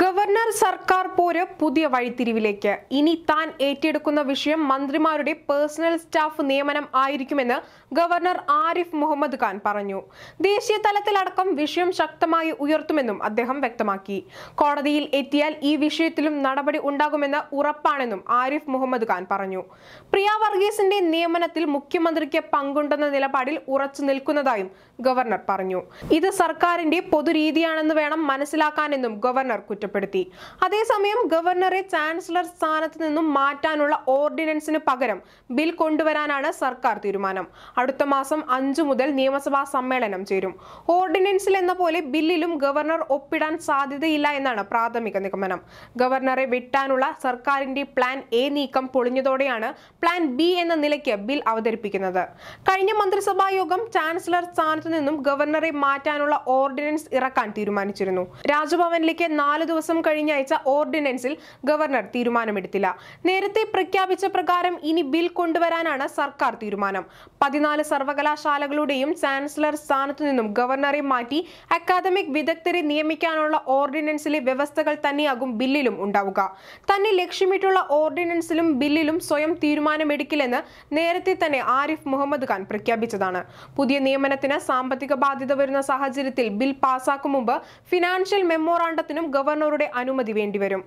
governor സർക്കാർ പോര് പുതിയ വഴിത്തിരിവിലേക്ക് ഇനി താൻ ഏറ്റെടുക്കുന്ന വിഷയം മന്ത്രിമാരുടെ പേഴ്സണൽ സ്റ്റാഫ് നിയമനം ആയിരിക്കുമെന്ന് ഗവർണർ ആരിഫ് മുഹമ്മദ് ഖാൻ പറഞ്ഞു ദേശീയ തലത്തിലടക്കം വിഷയം ശക്തമായി ഉയർത്തുമെന്നും അദ്ദേഹം വ്യക്തമാക്കി കോടതിയിൽ എത്തിയാൽ ഈ വിഷയത്തിലും നടപടി ഉണ്ടാകുമെന്ന് ഉറപ്പാണെന്നും ആരിഫ് മുഹമ്മദ് ഖാൻ പറഞ്ഞു പ്രിയ വർഗീസിന്റെ നിയമനത്തിൽ മുഖ്യമന്ത്രിക്ക് പങ്കുണ്ടെന്ന നിലപാടിൽ ഉറച്ചു നിൽക്കുന്നതായും ഗവർണർ പറഞ്ഞു ഇത് സർക്കാരിന്റെ പൊതുരീതിയാണെന്ന് വേണം മനസ്സിലാക്കാനെന്നും ഗവർണർ കുറ്റം കുറ്റപ്പെടുത്തി അതേസമയം ഗവർണറെ ചാൻസലർ സ്ഥാനത്ത് നിന്നും മാറ്റാനുള്ള ഓർഡിനൻസിന് പകരം ബിൽ കൊണ്ടുവരാനാണ് സർക്കാർ തീരുമാനം അടുത്ത മാസം അഞ്ചു മുതൽ നിയമസഭാ സമ്മേളനം ചേരും ഓർഡിനൻസിൽ എന്ന പോലെ ബില്ലിലും ഗവർണർ ഒപ്പിടാൻ സാധ്യതയില്ല എന്നാണ് പ്രാഥമിക നിഗമനം ഗവർണറെ വിട്ടാനുള്ള സർക്കാരിന്റെ പ്ലാൻ എ നീക്കം പൊളിഞ്ഞതോടെയാണ് പ്ലാൻ ബി എന്ന നിലയ്ക്ക് ബിൽ അവതരിപ്പിക്കുന്നത് കഴിഞ്ഞ മന്ത്രിസഭാ യോഗം ചാൻസലർ സ്ഥാനത്തു നിന്നും ഗവർണറെ മാറ്റാനുള്ള ഓർഡിനൻസ് ഇറക്കാൻ തീരുമാനിച്ചിരുന്നു രാജ്ഭവനിലേക്ക് നാല് ദിവസം കഴിഞ്ഞ അയച്ച ഓർഡിനൻസിൽ ഗവർണർ തീരുമാനമെടുത്തില്ല നേരത്തെ പ്രഖ്യാപിച്ച പ്രകാരം ഇനി ബിൽ കൊണ്ടുവരാനാണ് സർക്കാർ തീരുമാനം പതിനാല് സർവകലാശാലകളുടെയും ചാൻസലർ സ്ഥാനത്തു നിന്നും ഗവർണറെ മാറ്റി അക്കാദമിക് വിദഗ്ധരെ നിയമിക്കാനുള്ള ഓർഡിനൻസിലെ വ്യവസ്ഥകൾ തന്നെയാകും ബില്ലിലും ഉണ്ടാവുക തന്നെ ലക്ഷ്യമിട്ടുള്ള ഓർഡിനൻസിലും ബില്ലിലും സ്വയം തീരുമാനമെടുക്കില്ലെന്ന് നേരത്തെ തന്നെ ആരിഫ് മുഹമ്മദ് ഖാൻ പ്രഖ്യാപിച്ചതാണ് പുതിയ നിയമനത്തിന് സാമ്പത്തിക ബാധ്യത വരുന്ന സാഹചര്യത്തിൽ ബിൽ പാസാക്കും മുമ്പ് ഫിനാൻഷ്യൽ മെമ്മോറാണ്ടത്തിനും ഗവർണർ ഗവർണറുടെ അനുമതി വേണ്ടിവരും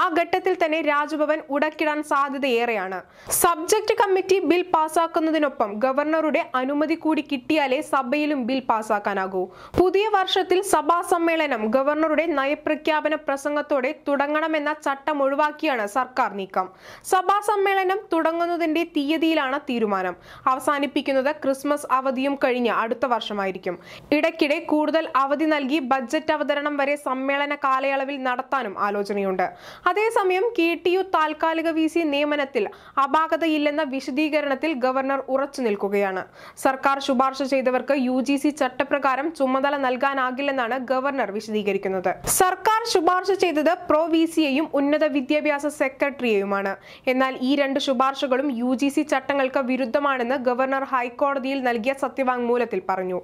ആ ഘട്ടത്തിൽ തന്നെ രാജ്ഭവൻ ഉടക്കിടാൻ സാധ്യതയേറെയാണ് സബ്ജക്ട് കമ്മിറ്റി ബിൽ പാസാക്കുന്നതിനൊപ്പം ഗവർണറുടെ അനുമതി കൂടി കിട്ടിയാലേ സഭയിലും ബിൽ പാസാക്കാനാകൂ പുതിയ വർഷത്തിൽ സഭാ സമ്മേളനം ഗവർണറുടെ നയപ്രഖ്യാപന പ്രസംഗത്തോടെ തുടങ്ങണമെന്ന ചട്ടം ഒഴിവാക്കിയാണ് സർക്കാർ നീക്കം സഭാ സമ്മേളനം തുടങ്ങുന്നതിന്റെ തീയതിയിലാണ് തീരുമാനം അവസാനിപ്പിക്കുന്നത് ക്രിസ്മസ് അവധിയും കഴിഞ്ഞ് അടുത്ത വർഷമായിരിക്കും ഇടയ്ക്കിടെ കൂടുതൽ അവധി നൽകി ബജറ്റ് അവതരണം വരെ സമ്മേളന കാലയളവിൽ നടത്താനും ആലോചനയുണ്ട് അതേസമയം കെ ടി യു താൽക്കാലിക വി സി നിയമനത്തിൽ അപാകതയില്ലെന്ന വിശദീകരണത്തിൽ ഗവർണർ ഉറച്ചു നിൽക്കുകയാണ് സർക്കാർ ശുപാർശ ചെയ്തവർക്ക് യു ജി സി ചട്ടപ്രകാരം ചുമതല നൽകാനാകില്ലെന്നാണ് ഗവർണർ വിശദീകരിക്കുന്നത് സർക്കാർ ശുപാർശ ചെയ്തത് പ്രോ വി സിയെയും ഉന്നത വിദ്യാഭ്യാസ സെക്രട്ടറിയെയുമാണ് എന്നാൽ ഈ രണ്ട് ശുപാർശകളും യു ജി സി ചട്ടങ്ങൾക്ക് വിരുദ്ധമാണെന്ന് ഗവർണർ ഹൈക്കോടതിയിൽ നൽകിയ സത്യവാങ്മൂലത്തിൽ പറഞ്ഞു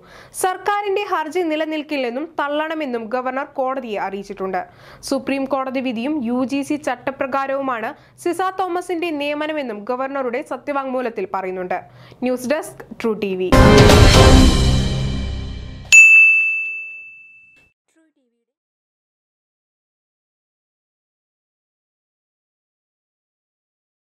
സർക്കാരിന്റെ ഹർജി നിലനിൽക്കില്ലെന്നും തള്ളണമെന്നും ഗവർണർ കോടതിയെ അറിയിച്ചിട്ടുണ്ട് സുപ്രീം കോടതി വിധിയും യു ജി സി ചട്ടപ്രകാരവുമാണ് സിസ തോമസിന്റെ നിയമനമെന്നും ഗവർണറുടെ സത്യവാങ്മൂലത്തിൽ പറയുന്നുണ്ട് ന്യൂസ് ഡെസ്ക് ട്രൂ ടി